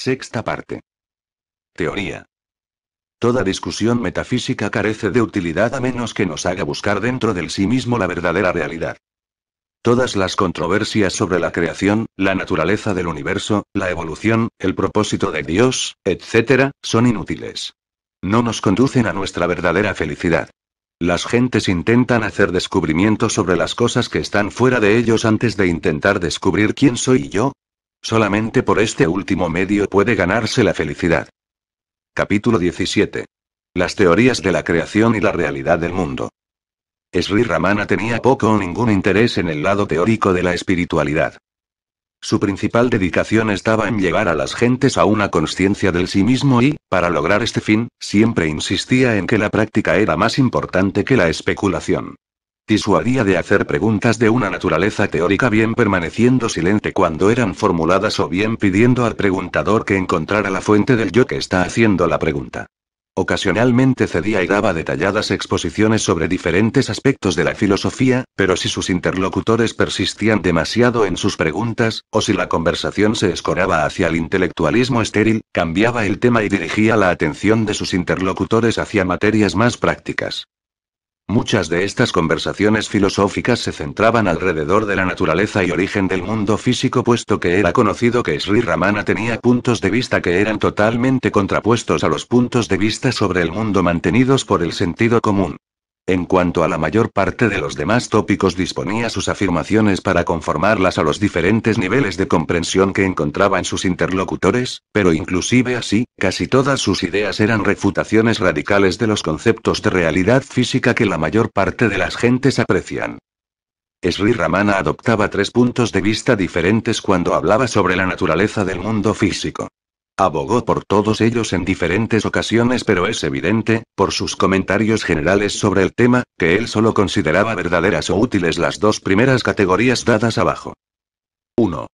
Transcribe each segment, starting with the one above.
Sexta parte. Teoría. Toda discusión metafísica carece de utilidad a menos que nos haga buscar dentro del sí mismo la verdadera realidad. Todas las controversias sobre la creación, la naturaleza del universo, la evolución, el propósito de Dios, etc., son inútiles. No nos conducen a nuestra verdadera felicidad. Las gentes intentan hacer descubrimientos sobre las cosas que están fuera de ellos antes de intentar descubrir quién soy yo, Solamente por este último medio puede ganarse la felicidad. Capítulo 17. Las teorías de la creación y la realidad del mundo. Sri Ramana tenía poco o ningún interés en el lado teórico de la espiritualidad. Su principal dedicación estaba en llevar a las gentes a una conciencia del sí mismo y, para lograr este fin, siempre insistía en que la práctica era más importante que la especulación disuadía de hacer preguntas de una naturaleza teórica bien permaneciendo silente cuando eran formuladas o bien pidiendo al preguntador que encontrara la fuente del yo que está haciendo la pregunta. Ocasionalmente cedía y daba detalladas exposiciones sobre diferentes aspectos de la filosofía, pero si sus interlocutores persistían demasiado en sus preguntas, o si la conversación se escoraba hacia el intelectualismo estéril, cambiaba el tema y dirigía la atención de sus interlocutores hacia materias más prácticas. Muchas de estas conversaciones filosóficas se centraban alrededor de la naturaleza y origen del mundo físico, puesto que era conocido que Sri Ramana tenía puntos de vista que eran totalmente contrapuestos a los puntos de vista sobre el mundo mantenidos por el sentido común. En cuanto a la mayor parte de los demás tópicos disponía sus afirmaciones para conformarlas a los diferentes niveles de comprensión que encontraba en sus interlocutores, pero inclusive así, casi todas sus ideas eran refutaciones radicales de los conceptos de realidad física que la mayor parte de las gentes aprecian. Sri Ramana adoptaba tres puntos de vista diferentes cuando hablaba sobre la naturaleza del mundo físico. Abogó por todos ellos en diferentes ocasiones, pero es evidente, por sus comentarios generales sobre el tema, que él solo consideraba verdaderas o útiles las dos primeras categorías dadas abajo. 1.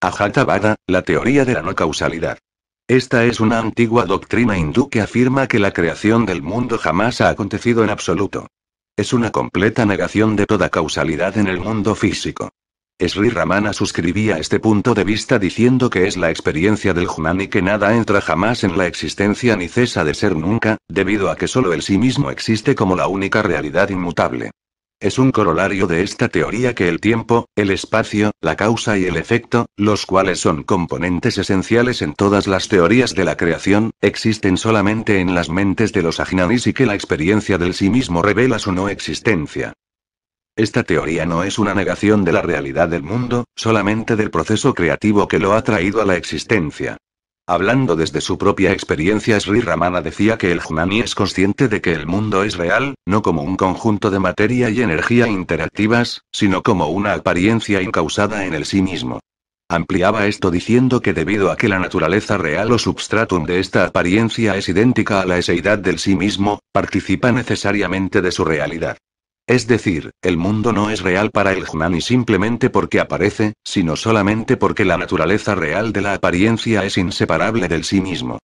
Ajatabada, la teoría de la no causalidad. Esta es una antigua doctrina hindú que afirma que la creación del mundo jamás ha acontecido en absoluto. Es una completa negación de toda causalidad en el mundo físico. Sri Ramana suscribía este punto de vista diciendo que es la experiencia del jnani y que nada entra jamás en la existencia ni cesa de ser nunca, debido a que solo el sí mismo existe como la única realidad inmutable. Es un corolario de esta teoría que el tiempo, el espacio, la causa y el efecto, los cuales son componentes esenciales en todas las teorías de la creación, existen solamente en las mentes de los ajnanis y que la experiencia del sí mismo revela su no existencia. Esta teoría no es una negación de la realidad del mundo, solamente del proceso creativo que lo ha traído a la existencia. Hablando desde su propia experiencia, Sri Ramana decía que el Jnani es consciente de que el mundo es real, no como un conjunto de materia y energía interactivas, sino como una apariencia incausada en el sí mismo. Ampliaba esto diciendo que debido a que la naturaleza real o substratum de esta apariencia es idéntica a la eseidad del sí mismo, participa necesariamente de su realidad. Es decir, el mundo no es real para el jnani simplemente porque aparece, sino solamente porque la naturaleza real de la apariencia es inseparable del sí mismo.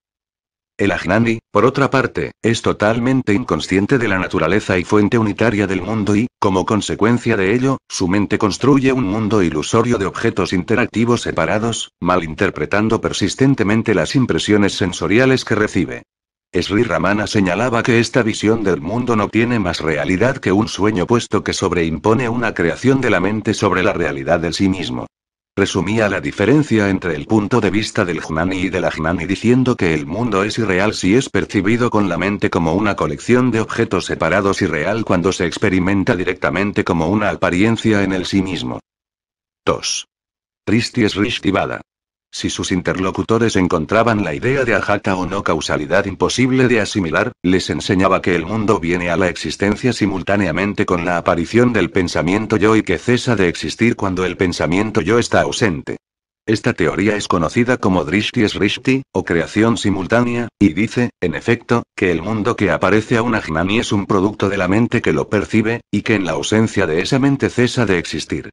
El Ajnani, por otra parte, es totalmente inconsciente de la naturaleza y fuente unitaria del mundo y, como consecuencia de ello, su mente construye un mundo ilusorio de objetos interactivos separados, malinterpretando persistentemente las impresiones sensoriales que recibe. Sri Ramana señalaba que esta visión del mundo no tiene más realidad que un sueño puesto que sobreimpone una creación de la mente sobre la realidad del sí mismo. Resumía la diferencia entre el punto de vista del Jnani y de la diciendo que el mundo es irreal si es percibido con la mente como una colección de objetos separados y real cuando se experimenta directamente como una apariencia en el sí mismo. 2. Tristis Rishtivada. Si sus interlocutores encontraban la idea de ajata o no causalidad imposible de asimilar, les enseñaba que el mundo viene a la existencia simultáneamente con la aparición del pensamiento yo y que cesa de existir cuando el pensamiento yo está ausente. Esta teoría es conocida como Drishti Srishti, o creación simultánea, y dice, en efecto, que el mundo que aparece a un Ajnani es un producto de la mente que lo percibe, y que en la ausencia de esa mente cesa de existir.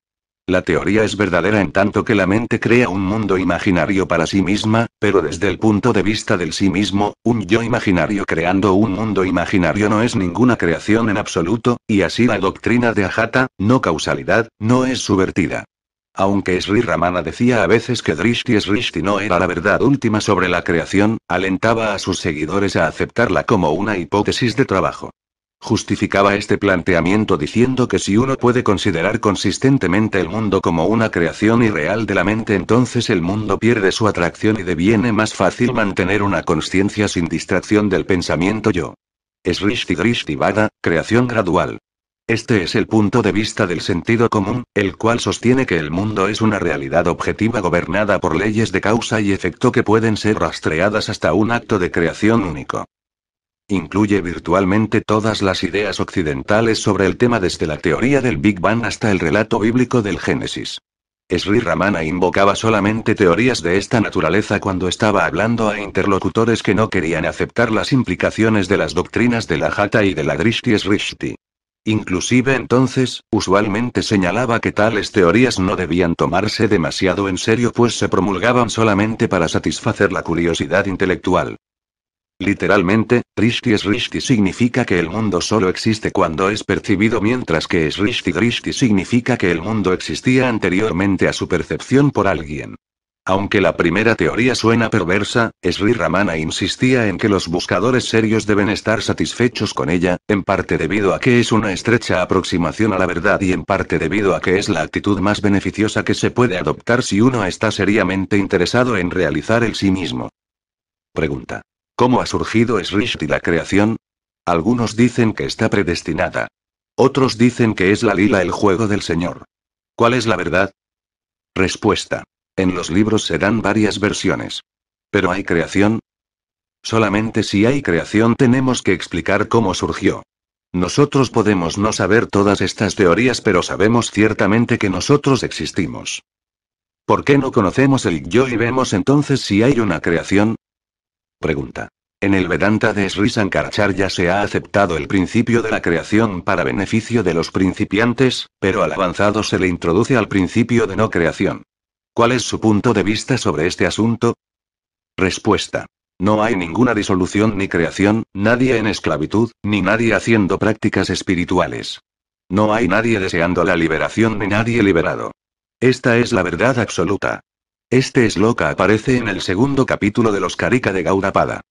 La teoría es verdadera en tanto que la mente crea un mundo imaginario para sí misma, pero desde el punto de vista del sí mismo, un yo imaginario creando un mundo imaginario no es ninguna creación en absoluto, y así la doctrina de Ajata, no causalidad, no es subvertida. Aunque Sri Ramana decía a veces que Drishti es Rishti no era la verdad última sobre la creación, alentaba a sus seguidores a aceptarla como una hipótesis de trabajo. Justificaba este planteamiento diciendo que si uno puede considerar consistentemente el mundo como una creación irreal de la mente, entonces el mundo pierde su atracción y deviene más fácil mantener una conciencia sin distracción del pensamiento yo. Es Rishti Vada, creación gradual. Este es el punto de vista del sentido común, el cual sostiene que el mundo es una realidad objetiva gobernada por leyes de causa y efecto que pueden ser rastreadas hasta un acto de creación único. Incluye virtualmente todas las ideas occidentales sobre el tema desde la teoría del Big Bang hasta el relato bíblico del Génesis. Sri Ramana invocaba solamente teorías de esta naturaleza cuando estaba hablando a interlocutores que no querían aceptar las implicaciones de las doctrinas de la Jata y de la Drishti Srishti. Inclusive entonces, usualmente señalaba que tales teorías no debían tomarse demasiado en serio pues se promulgaban solamente para satisfacer la curiosidad intelectual. Literalmente, es Rishti significa que el mundo solo existe cuando es percibido mientras que es Srishti Drishti significa que el mundo existía anteriormente a su percepción por alguien. Aunque la primera teoría suena perversa, Sri Ramana insistía en que los buscadores serios deben estar satisfechos con ella, en parte debido a que es una estrecha aproximación a la verdad y en parte debido a que es la actitud más beneficiosa que se puede adoptar si uno está seriamente interesado en realizar el sí mismo. Pregunta. ¿Cómo ha surgido Srishti la creación? Algunos dicen que está predestinada. Otros dicen que es la lila el juego del Señor. ¿Cuál es la verdad? Respuesta. En los libros se dan varias versiones. ¿Pero hay creación? Solamente si hay creación tenemos que explicar cómo surgió. Nosotros podemos no saber todas estas teorías, pero sabemos ciertamente que nosotros existimos. ¿Por qué no conocemos el yo y vemos entonces si hay una creación? Pregunta. En el Vedanta de Sri Sankaracharya se ha aceptado el principio de la creación para beneficio de los principiantes, pero al avanzado se le introduce al principio de no creación. ¿Cuál es su punto de vista sobre este asunto? Respuesta. No hay ninguna disolución ni creación, nadie en esclavitud, ni nadie haciendo prácticas espirituales. No hay nadie deseando la liberación ni nadie liberado. Esta es la verdad absoluta. Este loca: aparece en el segundo capítulo de los Carica de Gaudapada.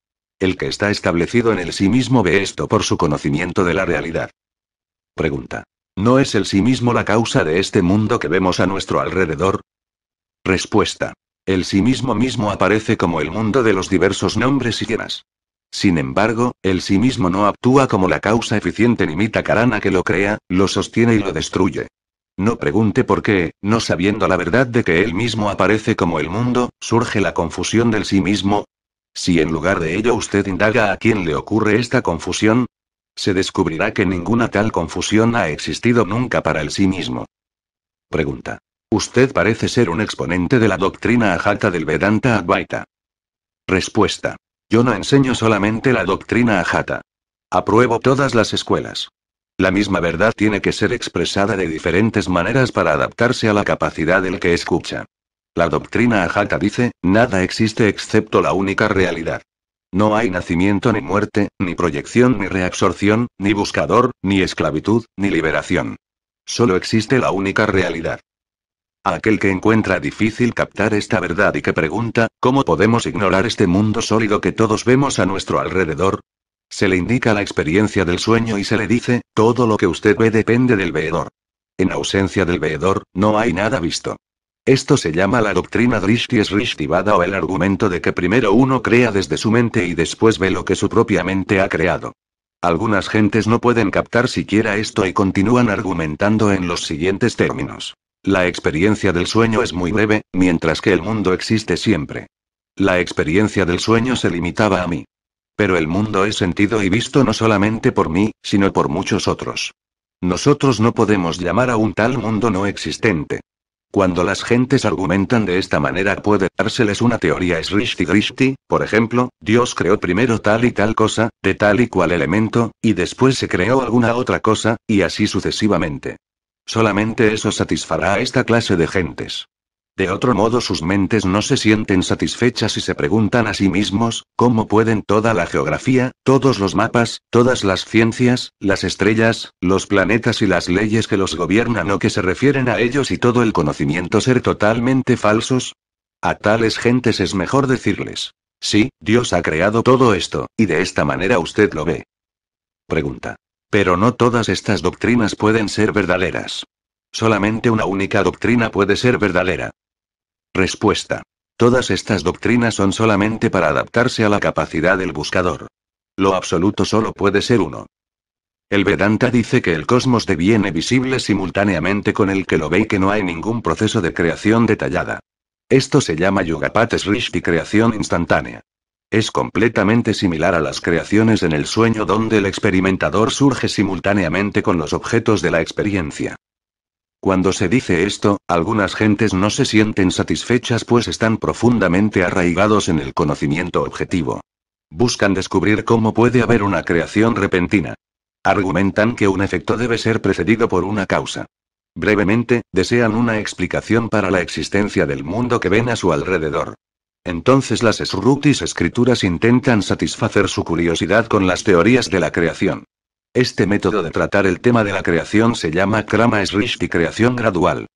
El que está establecido en el sí mismo ve esto por su conocimiento de la realidad. Pregunta. ¿No es el sí mismo la causa de este mundo que vemos a nuestro alrededor? Respuesta. El sí mismo mismo aparece como el mundo de los diversos nombres y temas. Sin embargo, el sí mismo no actúa como la causa eficiente ni mita karana que lo crea, lo sostiene y lo destruye. No pregunte por qué, no sabiendo la verdad de que él mismo aparece como el mundo, surge la confusión del sí mismo. Si en lugar de ello usted indaga a quién le ocurre esta confusión, se descubrirá que ninguna tal confusión ha existido nunca para el sí mismo. Pregunta. Usted parece ser un exponente de la doctrina ajata del Vedanta Advaita. Respuesta. Yo no enseño solamente la doctrina ajata. Apruebo todas las escuelas. La misma verdad tiene que ser expresada de diferentes maneras para adaptarse a la capacidad del que escucha. La doctrina ajata dice, nada existe excepto la única realidad. No hay nacimiento ni muerte, ni proyección ni reabsorción, ni buscador, ni esclavitud, ni liberación. Solo existe la única realidad. aquel que encuentra difícil captar esta verdad y que pregunta, ¿cómo podemos ignorar este mundo sólido que todos vemos a nuestro alrededor? Se le indica la experiencia del sueño y se le dice, todo lo que usted ve depende del veedor. En ausencia del veedor, no hay nada visto. Esto se llama la doctrina es Rishtivada o el argumento de que primero uno crea desde su mente y después ve lo que su propia mente ha creado. Algunas gentes no pueden captar siquiera esto y continúan argumentando en los siguientes términos. La experiencia del sueño es muy breve, mientras que el mundo existe siempre. La experiencia del sueño se limitaba a mí. Pero el mundo es sentido y visto no solamente por mí, sino por muchos otros. Nosotros no podemos llamar a un tal mundo no existente. Cuando las gentes argumentan de esta manera puede dárseles una teoría es Srishti por ejemplo, Dios creó primero tal y tal cosa, de tal y cual elemento, y después se creó alguna otra cosa, y así sucesivamente. Solamente eso satisfará a esta clase de gentes. De otro modo sus mentes no se sienten satisfechas y se preguntan a sí mismos, ¿cómo pueden toda la geografía, todos los mapas, todas las ciencias, las estrellas, los planetas y las leyes que los gobiernan o que se refieren a ellos y todo el conocimiento ser totalmente falsos? A tales gentes es mejor decirles, sí, Dios ha creado todo esto, y de esta manera usted lo ve. Pregunta. Pero no todas estas doctrinas pueden ser verdaderas. Solamente una única doctrina puede ser verdadera. Respuesta. Todas estas doctrinas son solamente para adaptarse a la capacidad del buscador. Lo absoluto solo puede ser uno. El Vedanta dice que el cosmos deviene visible simultáneamente con el que lo ve y que no hay ningún proceso de creación detallada. Esto se llama Yugapat Srishti creación instantánea. Es completamente similar a las creaciones en el sueño donde el experimentador surge simultáneamente con los objetos de la experiencia. Cuando se dice esto, algunas gentes no se sienten satisfechas pues están profundamente arraigados en el conocimiento objetivo. Buscan descubrir cómo puede haber una creación repentina. Argumentan que un efecto debe ser precedido por una causa. Brevemente, desean una explicación para la existencia del mundo que ven a su alrededor. Entonces las esrutis escrituras intentan satisfacer su curiosidad con las teorías de la creación. Este método de tratar el tema de la creación se llama Krama Srishti creación gradual.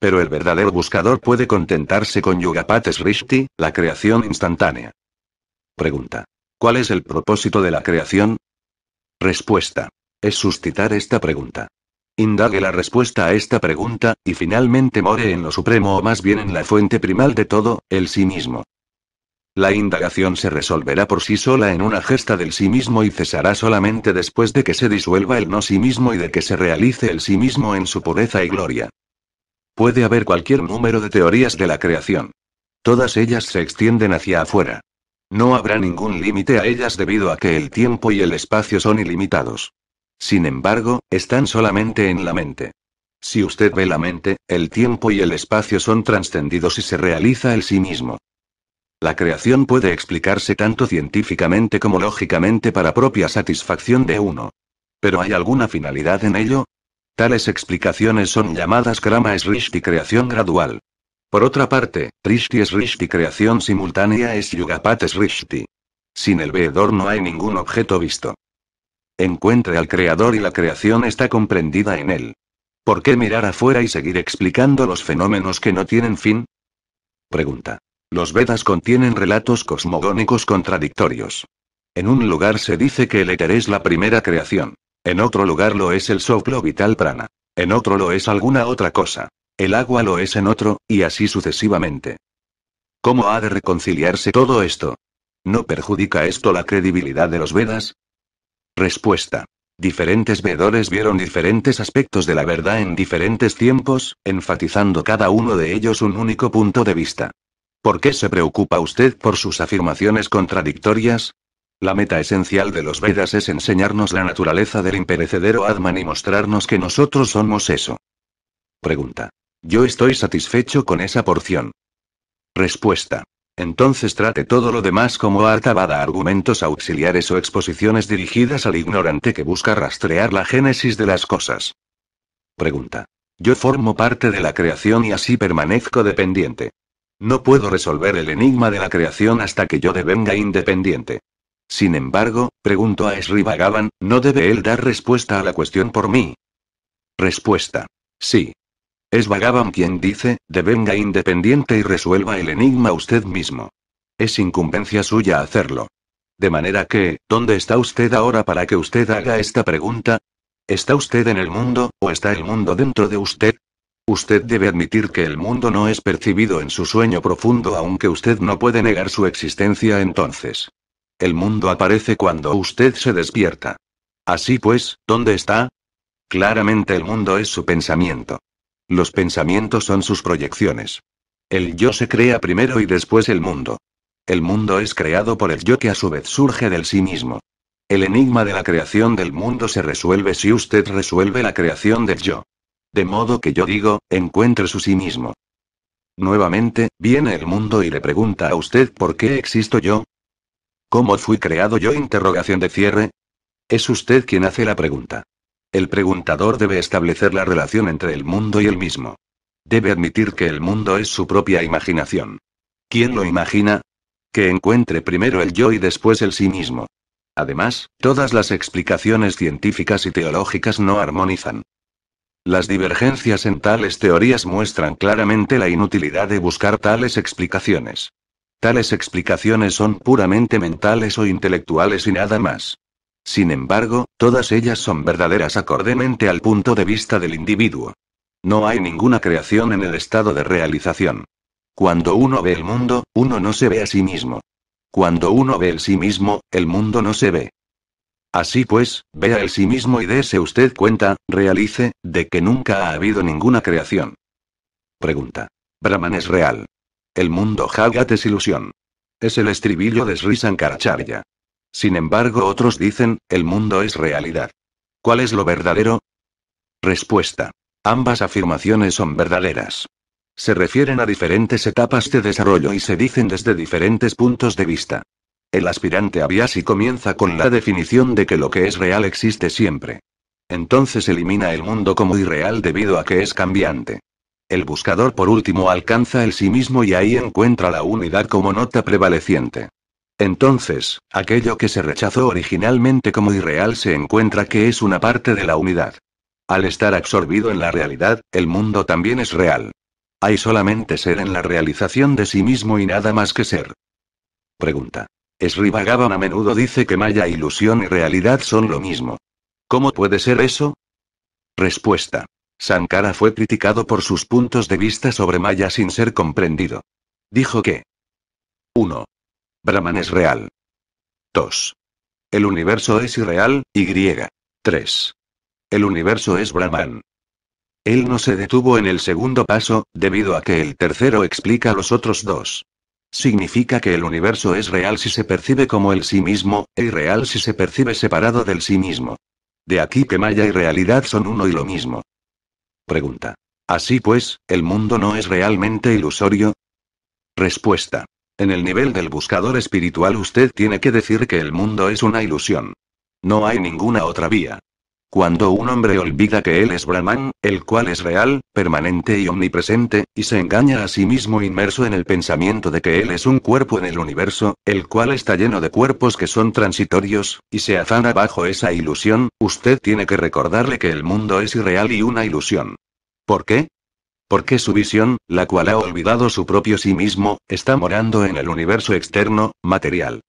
Pero el verdadero buscador puede contentarse con Yugapat Srishti, la creación instantánea. Pregunta. ¿Cuál es el propósito de la creación? Respuesta. Es suscitar esta pregunta. Indague la respuesta a esta pregunta, y finalmente more en lo supremo o más bien en la fuente primal de todo, el sí mismo. La indagación se resolverá por sí sola en una gesta del sí mismo y cesará solamente después de que se disuelva el no sí mismo y de que se realice el sí mismo en su pureza y gloria. Puede haber cualquier número de teorías de la creación. Todas ellas se extienden hacia afuera. No habrá ningún límite a ellas debido a que el tiempo y el espacio son ilimitados. Sin embargo, están solamente en la mente. Si usted ve la mente, el tiempo y el espacio son trascendidos y se realiza el sí mismo. La creación puede explicarse tanto científicamente como lógicamente para propia satisfacción de uno. Pero ¿hay alguna finalidad en ello? Tales explicaciones son llamadas Krama Srishti creación gradual. Por otra parte, Rishti Srishti creación simultánea es Yugapat Srishti. Sin el veedor no hay ningún objeto visto. Encuentre al creador y la creación está comprendida en él. ¿Por qué mirar afuera y seguir explicando los fenómenos que no tienen fin? Pregunta. Los Vedas contienen relatos cosmogónicos contradictorios. En un lugar se dice que el éter es la primera creación. En otro lugar lo es el soplo vital prana. En otro lo es alguna otra cosa. El agua lo es en otro, y así sucesivamente. ¿Cómo ha de reconciliarse todo esto? ¿No perjudica esto la credibilidad de los Vedas? Respuesta. Diferentes veedores vieron diferentes aspectos de la verdad en diferentes tiempos, enfatizando cada uno de ellos un único punto de vista. ¿Por qué se preocupa usted por sus afirmaciones contradictorias? La meta esencial de los Vedas es enseñarnos la naturaleza del imperecedero Atman y mostrarnos que nosotros somos eso. Pregunta. Yo estoy satisfecho con esa porción. Respuesta. Entonces trate todo lo demás como artabada argumentos auxiliares o exposiciones dirigidas al ignorante que busca rastrear la génesis de las cosas. Pregunta. Yo formo parte de la creación y así permanezco dependiente. No puedo resolver el enigma de la creación hasta que yo devenga independiente. Sin embargo, pregunto a Esrivagavan, ¿no debe él dar respuesta a la cuestión por mí? Respuesta. Sí. Es Bhagavan quien dice, devenga independiente y resuelva el enigma usted mismo. Es incumbencia suya hacerlo. De manera que, ¿dónde está usted ahora para que usted haga esta pregunta? ¿Está usted en el mundo, o está el mundo dentro de usted? Usted debe admitir que el mundo no es percibido en su sueño profundo aunque usted no puede negar su existencia entonces. El mundo aparece cuando usted se despierta. Así pues, ¿dónde está? Claramente el mundo es su pensamiento. Los pensamientos son sus proyecciones. El yo se crea primero y después el mundo. El mundo es creado por el yo que a su vez surge del sí mismo. El enigma de la creación del mundo se resuelve si usted resuelve la creación del yo. De modo que yo digo, encuentre su sí mismo. Nuevamente, viene el mundo y le pregunta a usted por qué existo yo. ¿Cómo fui creado yo? Interrogación de cierre. Es usted quien hace la pregunta. El preguntador debe establecer la relación entre el mundo y el mismo. Debe admitir que el mundo es su propia imaginación. ¿Quién lo imagina? Que encuentre primero el yo y después el sí mismo. Además, todas las explicaciones científicas y teológicas no armonizan. Las divergencias en tales teorías muestran claramente la inutilidad de buscar tales explicaciones. Tales explicaciones son puramente mentales o intelectuales y nada más. Sin embargo, todas ellas son verdaderas acordemente al punto de vista del individuo. No hay ninguna creación en el estado de realización. Cuando uno ve el mundo, uno no se ve a sí mismo. Cuando uno ve el sí mismo, el mundo no se ve. Así pues, vea el sí mismo y dése usted cuenta, realice, de que nunca ha habido ninguna creación. Pregunta. Brahman es real. El mundo Jagat es ilusión. Es el estribillo de Sri Sankaracharya. Sin embargo, otros dicen, el mundo es realidad. ¿Cuál es lo verdadero? Respuesta. Ambas afirmaciones son verdaderas. Se refieren a diferentes etapas de desarrollo y se dicen desde diferentes puntos de vista. El aspirante a Biasi comienza con la definición de que lo que es real existe siempre. Entonces elimina el mundo como irreal debido a que es cambiante. El buscador por último alcanza el sí mismo y ahí encuentra la unidad como nota prevaleciente. Entonces, aquello que se rechazó originalmente como irreal se encuentra que es una parte de la unidad. Al estar absorbido en la realidad, el mundo también es real. Hay solamente ser en la realización de sí mismo y nada más que ser. Pregunta. Bhagavan a menudo dice que Maya ilusión y realidad son lo mismo. ¿Cómo puede ser eso? Respuesta. Sankara fue criticado por sus puntos de vista sobre Maya sin ser comprendido. Dijo que 1. Brahman es real. 2. El universo es irreal, y 3. El universo es Brahman. Él no se detuvo en el segundo paso, debido a que el tercero explica los otros dos. Significa que el universo es real si se percibe como el sí mismo, e irreal si se percibe separado del sí mismo. De aquí que Maya y realidad son uno y lo mismo. Pregunta. Así pues, ¿el mundo no es realmente ilusorio? Respuesta. En el nivel del buscador espiritual usted tiene que decir que el mundo es una ilusión. No hay ninguna otra vía. Cuando un hombre olvida que él es Brahman, el cual es real, permanente y omnipresente, y se engaña a sí mismo inmerso en el pensamiento de que él es un cuerpo en el universo, el cual está lleno de cuerpos que son transitorios, y se afana bajo esa ilusión, usted tiene que recordarle que el mundo es irreal y una ilusión. ¿Por qué? Porque su visión, la cual ha olvidado su propio sí mismo, está morando en el universo externo, material.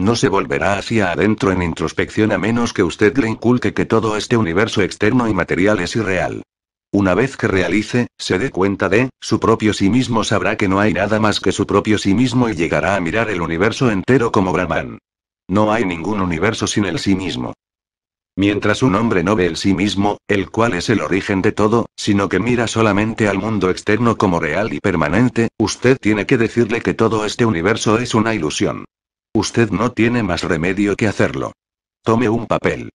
No se volverá hacia adentro en introspección a menos que usted le inculque que todo este universo externo y material es irreal. Una vez que realice, se dé cuenta de, su propio sí mismo sabrá que no hay nada más que su propio sí mismo y llegará a mirar el universo entero como Brahman. No hay ningún universo sin el sí mismo. Mientras un hombre no ve el sí mismo, el cual es el origen de todo, sino que mira solamente al mundo externo como real y permanente, usted tiene que decirle que todo este universo es una ilusión. Usted no tiene más remedio que hacerlo. Tome un papel.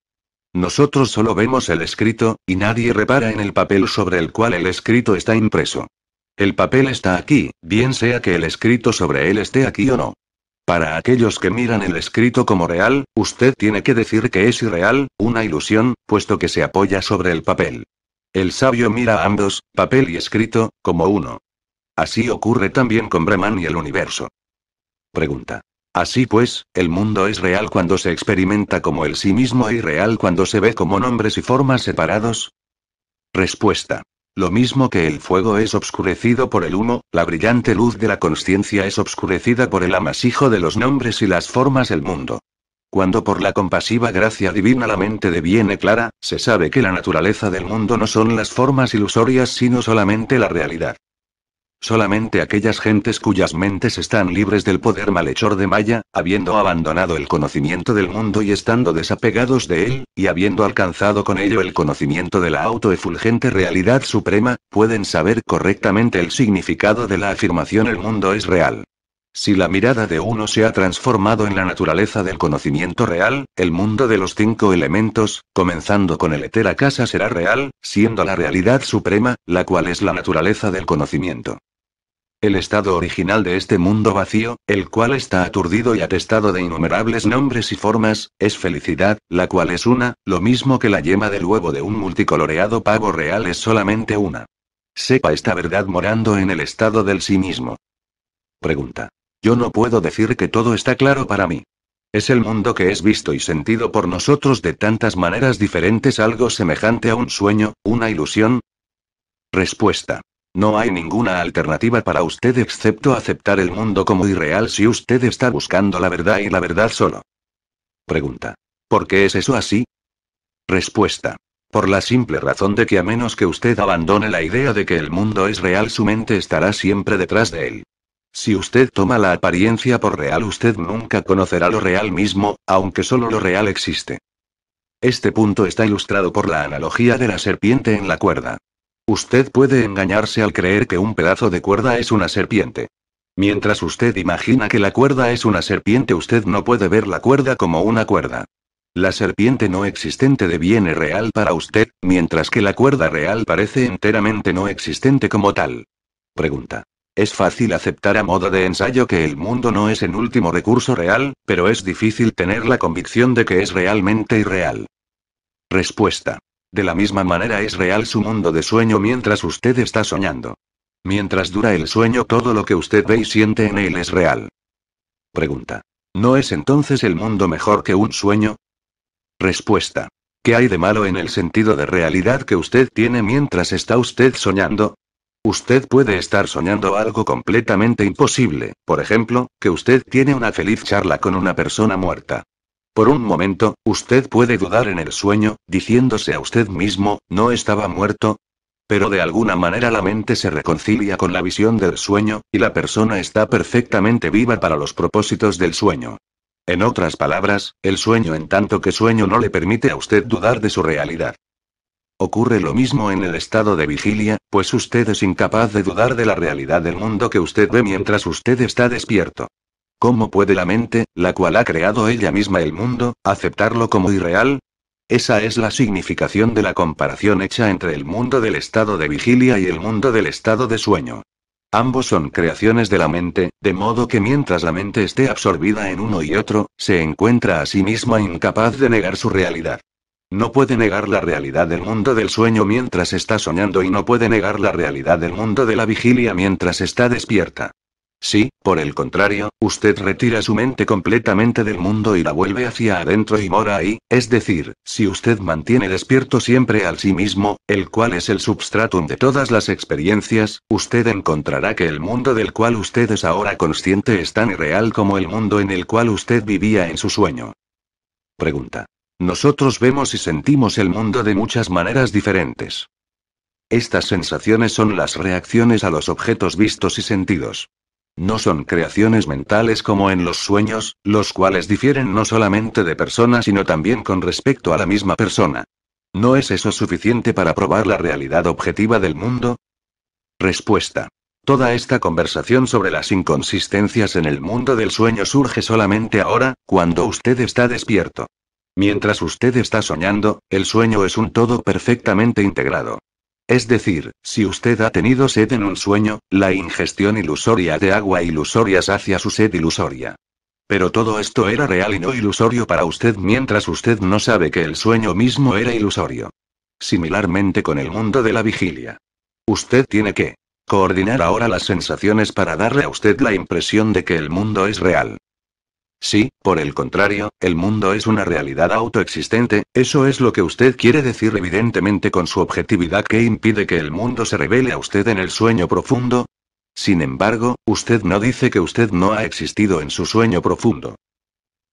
Nosotros solo vemos el escrito, y nadie repara en el papel sobre el cual el escrito está impreso. El papel está aquí, bien sea que el escrito sobre él esté aquí o no. Para aquellos que miran el escrito como real, usted tiene que decir que es irreal, una ilusión, puesto que se apoya sobre el papel. El sabio mira a ambos, papel y escrito, como uno. Así ocurre también con Brahman y el universo. Pregunta. Así pues, el mundo es real cuando se experimenta como el sí mismo y real cuando se ve como nombres y formas separados. Respuesta. Lo mismo que el fuego es obscurecido por el humo, la brillante luz de la conciencia es obscurecida por el amasijo de los nombres y las formas del mundo. Cuando por la compasiva gracia divina la mente deviene clara, se sabe que la naturaleza del mundo no son las formas ilusorias sino solamente la realidad. Solamente aquellas gentes cuyas mentes están libres del poder malhechor de Maya, habiendo abandonado el conocimiento del mundo y estando desapegados de él, y habiendo alcanzado con ello el conocimiento de la autoefulgente realidad suprema, pueden saber correctamente el significado de la afirmación el mundo es real. Si la mirada de uno se ha transformado en la naturaleza del conocimiento real, el mundo de los cinco elementos, comenzando con el etera casa será real, siendo la realidad suprema, la cual es la naturaleza del conocimiento el estado original de este mundo vacío, el cual está aturdido y atestado de innumerables nombres y formas, es felicidad, la cual es una, lo mismo que la yema del huevo de un multicoloreado pavo real es solamente una. Sepa esta verdad morando en el estado del sí mismo. Pregunta. Yo no puedo decir que todo está claro para mí. Es el mundo que es visto y sentido por nosotros de tantas maneras diferentes algo semejante a un sueño, una ilusión. Respuesta. No hay ninguna alternativa para usted excepto aceptar el mundo como irreal si usted está buscando la verdad y la verdad solo. Pregunta. ¿Por qué es eso así? Respuesta. Por la simple razón de que a menos que usted abandone la idea de que el mundo es real, su mente estará siempre detrás de él. Si usted toma la apariencia por real, usted nunca conocerá lo real mismo, aunque solo lo real existe. Este punto está ilustrado por la analogía de la serpiente en la cuerda. Usted puede engañarse al creer que un pedazo de cuerda es una serpiente. Mientras usted imagina que la cuerda es una serpiente, usted no puede ver la cuerda como una cuerda. La serpiente no existente deviene real para usted, mientras que la cuerda real parece enteramente no existente como tal. Pregunta. Es fácil aceptar a modo de ensayo que el mundo no es en último recurso real, pero es difícil tener la convicción de que es realmente irreal. Respuesta. De la misma manera es real su mundo de sueño mientras usted está soñando. Mientras dura el sueño todo lo que usted ve y siente en él es real. Pregunta. ¿No es entonces el mundo mejor que un sueño? Respuesta. ¿Qué hay de malo en el sentido de realidad que usted tiene mientras está usted soñando? Usted puede estar soñando algo completamente imposible, por ejemplo, que usted tiene una feliz charla con una persona muerta. Por un momento, usted puede dudar en el sueño, diciéndose a usted mismo, no estaba muerto. Pero de alguna manera la mente se reconcilia con la visión del sueño, y la persona está perfectamente viva para los propósitos del sueño. En otras palabras, el sueño en tanto que sueño no le permite a usted dudar de su realidad. Ocurre lo mismo en el estado de vigilia, pues usted es incapaz de dudar de la realidad del mundo que usted ve mientras usted está despierto. ¿Cómo puede la mente, la cual ha creado ella misma el mundo, aceptarlo como irreal? Esa es la significación de la comparación hecha entre el mundo del estado de vigilia y el mundo del estado de sueño. Ambos son creaciones de la mente, de modo que mientras la mente esté absorbida en uno y otro, se encuentra a sí misma incapaz de negar su realidad. No puede negar la realidad del mundo del sueño mientras está soñando y no puede negar la realidad del mundo de la vigilia mientras está despierta. Si, por el contrario, usted retira su mente completamente del mundo y la vuelve hacia adentro y mora ahí, es decir, si usted mantiene despierto siempre al sí mismo, el cual es el substratum de todas las experiencias, usted encontrará que el mundo del cual usted es ahora consciente es tan real como el mundo en el cual usted vivía en su sueño. Pregunta. Nosotros vemos y sentimos el mundo de muchas maneras diferentes. Estas sensaciones son las reacciones a los objetos vistos y sentidos. No son creaciones mentales como en los sueños, los cuales difieren no solamente de persona sino también con respecto a la misma persona. ¿No es eso suficiente para probar la realidad objetiva del mundo? Respuesta. Toda esta conversación sobre las inconsistencias en el mundo del sueño surge solamente ahora, cuando usted está despierto. Mientras usted está soñando, el sueño es un todo perfectamente integrado. Es decir, si usted ha tenido sed en un sueño, la ingestión ilusoria de agua ilusoria hacia su sed ilusoria. Pero todo esto era real y no ilusorio para usted mientras usted no sabe que el sueño mismo era ilusorio. Similarmente con el mundo de la vigilia. Usted tiene que coordinar ahora las sensaciones para darle a usted la impresión de que el mundo es real. Si, por el contrario, el mundo es una realidad autoexistente, eso es lo que usted quiere decir evidentemente con su objetividad que impide que el mundo se revele a usted en el sueño profundo. Sin embargo, usted no dice que usted no ha existido en su sueño profundo.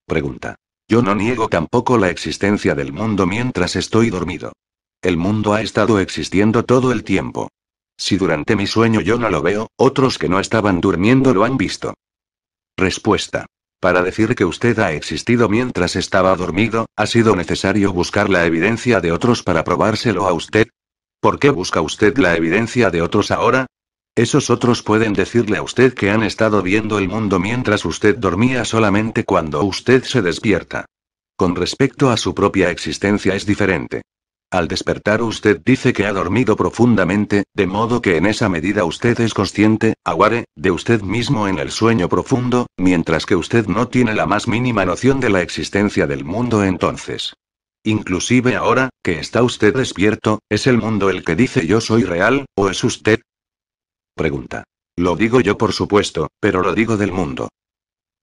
Pregunta. Yo no niego tampoco la existencia del mundo mientras estoy dormido. El mundo ha estado existiendo todo el tiempo. Si durante mi sueño yo no lo veo, otros que no estaban durmiendo lo han visto. Respuesta. Para decir que usted ha existido mientras estaba dormido, ¿ha sido necesario buscar la evidencia de otros para probárselo a usted? ¿Por qué busca usted la evidencia de otros ahora? Esos otros pueden decirle a usted que han estado viendo el mundo mientras usted dormía solamente cuando usted se despierta. Con respecto a su propia existencia es diferente. Al despertar usted dice que ha dormido profundamente, de modo que en esa medida usted es consciente, aguare, de usted mismo en el sueño profundo, mientras que usted no tiene la más mínima noción de la existencia del mundo entonces. Inclusive ahora, que está usted despierto, ¿es el mundo el que dice yo soy real, o es usted? Pregunta. Lo digo yo por supuesto, pero lo digo del mundo.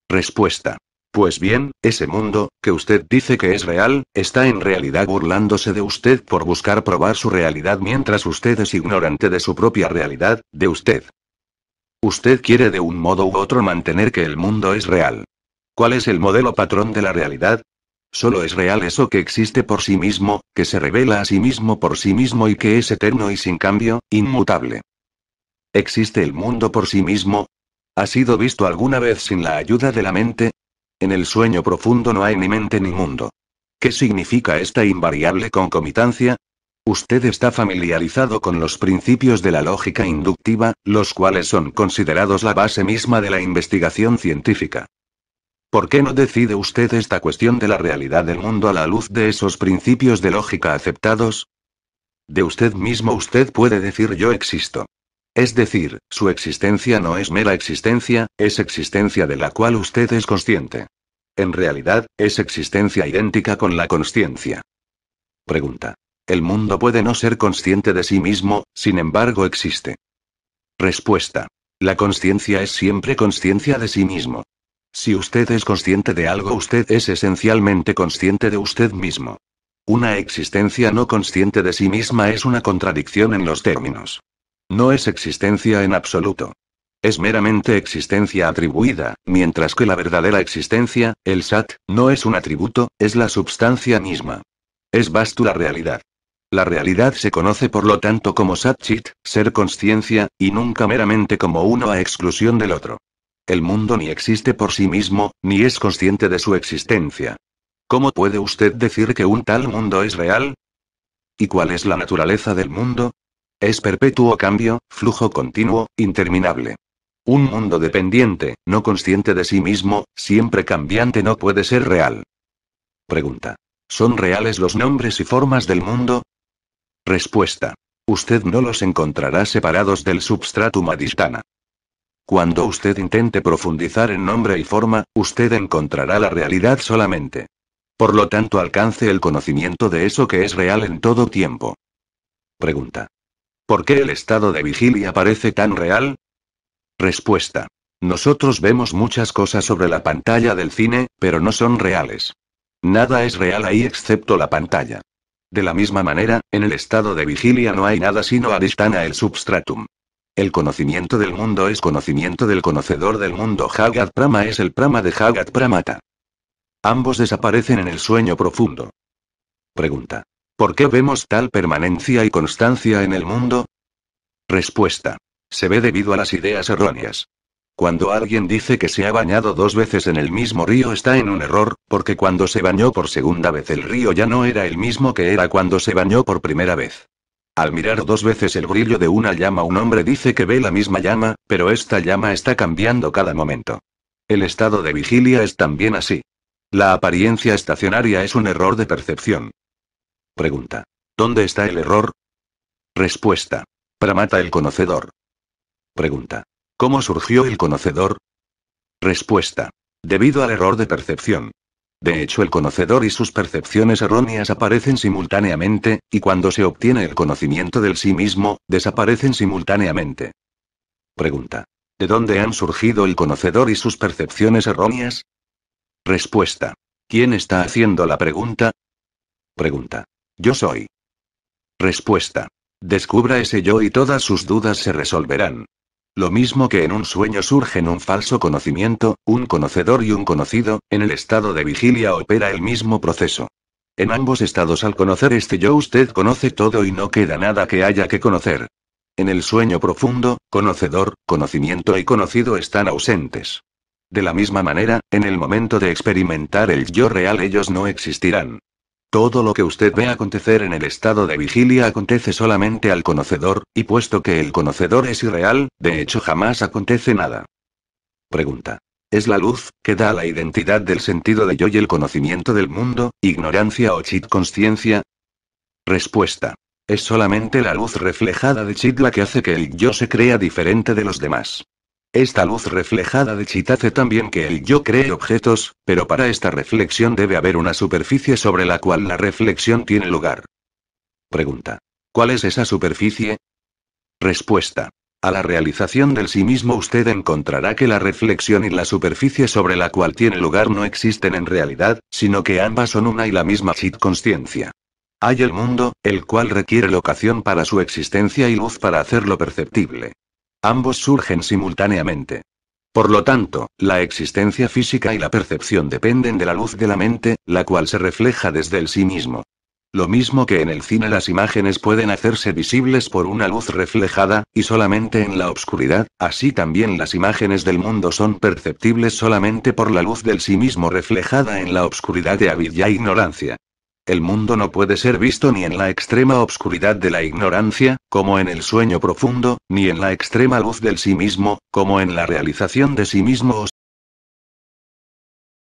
Respuesta. Pues bien, ese mundo, que usted dice que es real, está en realidad burlándose de usted por buscar probar su realidad mientras usted es ignorante de su propia realidad, de usted. Usted quiere de un modo u otro mantener que el mundo es real. ¿Cuál es el modelo patrón de la realidad? Solo es real eso que existe por sí mismo, que se revela a sí mismo por sí mismo y que es eterno y sin cambio, inmutable. ¿Existe el mundo por sí mismo? ¿Ha sido visto alguna vez sin la ayuda de la mente? En el sueño profundo no hay ni mente ni mundo. ¿Qué significa esta invariable concomitancia? Usted está familiarizado con los principios de la lógica inductiva, los cuales son considerados la base misma de la investigación científica. ¿Por qué no decide usted esta cuestión de la realidad del mundo a la luz de esos principios de lógica aceptados? De usted mismo usted puede decir yo existo. Es decir, su existencia no es mera existencia, es existencia de la cual usted es consciente. En realidad, es existencia idéntica con la conciencia. Pregunta. El mundo puede no ser consciente de sí mismo, sin embargo existe. Respuesta. La conciencia es siempre conciencia de sí mismo. Si usted es consciente de algo, usted es esencialmente consciente de usted mismo. Una existencia no consciente de sí misma es una contradicción en los términos. No es existencia en absoluto. Es meramente existencia atribuida, mientras que la verdadera existencia, el SAT, no es un atributo, es la substancia misma. Es vastura realidad. La realidad se conoce por lo tanto como sat Satchit, ser conciencia, y nunca meramente como uno a exclusión del otro. El mundo ni existe por sí mismo, ni es consciente de su existencia. ¿Cómo puede usted decir que un tal mundo es real? ¿Y cuál es la naturaleza del mundo? Es perpetuo cambio, flujo continuo, interminable. Un mundo dependiente, no consciente de sí mismo, siempre cambiante no puede ser real. Pregunta. ¿Son reales los nombres y formas del mundo? Respuesta. Usted no los encontrará separados del substrato adistana. Cuando usted intente profundizar en nombre y forma, usted encontrará la realidad solamente. Por lo tanto, alcance el conocimiento de eso que es real en todo tiempo. Pregunta. ¿Por qué el estado de vigilia parece tan real? Respuesta. Nosotros vemos muchas cosas sobre la pantalla del cine, pero no son reales. Nada es real ahí excepto la pantalla. De la misma manera, en el estado de vigilia no hay nada sino Aristana el substratum. El conocimiento del mundo es conocimiento del conocedor del mundo. Jagat Prama es el Prama de Jagat Pramata. Ambos desaparecen en el sueño profundo. Pregunta. ¿Por qué vemos tal permanencia y constancia en el mundo? Respuesta. Se ve debido a las ideas erróneas. Cuando alguien dice que se ha bañado dos veces en el mismo río está en un error, porque cuando se bañó por segunda vez el río ya no era el mismo que era cuando se bañó por primera vez. Al mirar dos veces el brillo de una llama un hombre dice que ve la misma llama, pero esta llama está cambiando cada momento. El estado de vigilia es también así. La apariencia estacionaria es un error de percepción. Pregunta. ¿Dónde está el error? Respuesta. Pramata el conocedor. Pregunta. ¿Cómo surgió el conocedor? Respuesta. Debido al error de percepción. De hecho, el conocedor y sus percepciones erróneas aparecen simultáneamente, y cuando se obtiene el conocimiento del sí mismo, desaparecen simultáneamente. Pregunta. ¿De dónde han surgido el conocedor y sus percepciones erróneas? Respuesta. ¿Quién está haciendo la pregunta? Pregunta. Yo soy. Respuesta. Descubra ese yo y todas sus dudas se resolverán. Lo mismo que en un sueño surgen un falso conocimiento, un conocedor y un conocido, en el estado de vigilia opera el mismo proceso. En ambos estados al conocer este yo usted conoce todo y no queda nada que haya que conocer. En el sueño profundo, conocedor, conocimiento y conocido están ausentes. De la misma manera, en el momento de experimentar el yo real ellos no existirán. Todo lo que usted ve acontecer en el estado de vigilia acontece solamente al conocedor, y puesto que el conocedor es irreal, de hecho jamás acontece nada. Pregunta. Es la luz, que da la identidad del sentido de yo y el conocimiento del mundo, ignorancia o chit conciencia. Respuesta. Es solamente la luz reflejada de chit la que hace que el yo se crea diferente de los demás. Esta luz reflejada de hace también que el yo cree objetos, pero para esta reflexión debe haber una superficie sobre la cual la reflexión tiene lugar. Pregunta. ¿Cuál es esa superficie? Respuesta. A la realización del sí mismo usted encontrará que la reflexión y la superficie sobre la cual tiene lugar no existen en realidad, sino que ambas son una y la misma chit consciencia. Hay el mundo, el cual requiere locación para su existencia y luz para hacerlo perceptible. Ambos surgen simultáneamente. Por lo tanto, la existencia física y la percepción dependen de la luz de la mente, la cual se refleja desde el sí mismo. Lo mismo que en el cine las imágenes pueden hacerse visibles por una luz reflejada, y solamente en la oscuridad, así también las imágenes del mundo son perceptibles solamente por la luz del sí mismo reflejada en la oscuridad de avidya ignorancia. El mundo no puede ser visto ni en la extrema obscuridad de la ignorancia, como en el sueño profundo, ni en la extrema luz del sí mismo, como en la realización de sí mismo